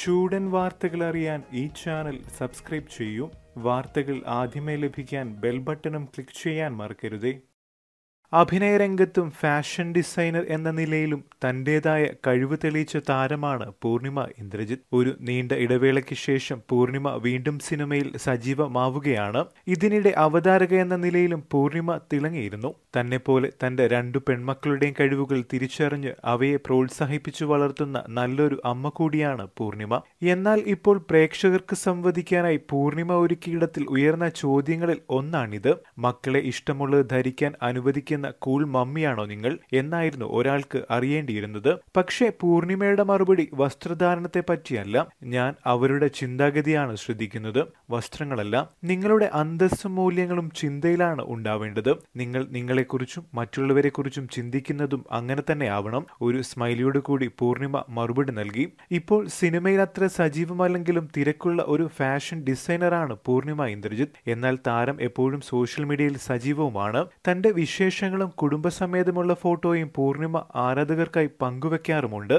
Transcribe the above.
ചൂടൻ വാർത്തകൾ അറിയാൻ ഈ ചാനൽ സബ്സ്ക്രൈബ് ചെയ്യൂ വാർത്തകൾ ആദ്യമേ ലഭിക്കാൻ ബെൽ ബട്ടണും ക്ലിക്ക് ചെയ്യാൻ മറക്കരുതേ അഭിനയരംഗത്തും ഫാഷൻ ഡിസൈനർ എന്ന നിലയിലും തന്റേതായ കഴിവ് തെളിയിച്ച താരമാണ് പൂർണിമ ഇന്ദ്രജിത്ത് ഒരു നീണ്ട ഇടവേളയ്ക്ക് ശേഷം പൂർണിമ വീണ്ടും സിനിമയിൽ സജീവമാവുകയാണ് ഇതിനിടെ അവതാരക എന്ന നിലയിലും പൂർണിമ തിളങ്ങിയിരുന്നു തന്നെ പോലെ തൻ്റെ രണ്ടു പെൺമക്കളുടെയും കഴിവുകൾ തിരിച്ചറിഞ്ഞ് അവയെ പ്രോത്സാഹിപ്പിച്ചു വളർത്തുന്ന നല്ലൊരു അമ്മ കൂടിയാണ് പൂർണിമ എന്നാൽ ഇപ്പോൾ പ്രേക്ഷകർക്ക് സംവദിക്കാനായി പൂർണിമ ഒരുക്കിയിടത്തിൽ ഉയർന്ന ചോദ്യങ്ങളിൽ ഒന്നാണിത് മക്കളെ ഇഷ്ടമുള്ളത് ധരിക്കാൻ അനുവദിക്കുന്ന എന്ന കൂൾ മമ്മിയാണോ നിങ്ങൾ എന്നായിരുന്നു ഒരാൾക്ക് അറിയേണ്ടിയിരുന്നത് പക്ഷേ പൂർണിമയുടെ മറുപടി വസ്ത്രധാരണത്തെ പറ്റിയല്ല ഞാൻ അവരുടെ ചിന്താഗതിയാണ് ശ്രദ്ധിക്കുന്നത് വസ്ത്രങ്ങളല്ല നിങ്ങളുടെ അന്തസ്സും മൂല്യങ്ങളും ചിന്തയിലാണ് ഉണ്ടാവേണ്ടത് നിങ്ങൾ നിങ്ങളെക്കുറിച്ചും മറ്റുള്ളവരെക്കുറിച്ചും ചിന്തിക്കുന്നതും അങ്ങനെ തന്നെ ആവണം ഒരു സ്മൈലിയോട് കൂടി പൂർണിമ മറുപടി നൽകി ഇപ്പോൾ സിനിമയിൽ അത്ര സജീവമല്ലെങ്കിലും തിരക്കുള്ള ഒരു ഫാഷൻ ഡിസൈനറാണ് പൂർണിമ ഇന്ദ്രജിത്ത് എന്നാൽ താരം എപ്പോഴും സോഷ്യൽ മീഡിയയിൽ സജീവവുമാണ് തന്റെ വിശേഷങ്ങൾ ചിത്രങ്ങളും കുടുംബസമേതമുള്ള ഫോട്ടോയും പൂർണിമ ആരാധകർക്കായി പങ്കുവെക്കാറുമുണ്ട്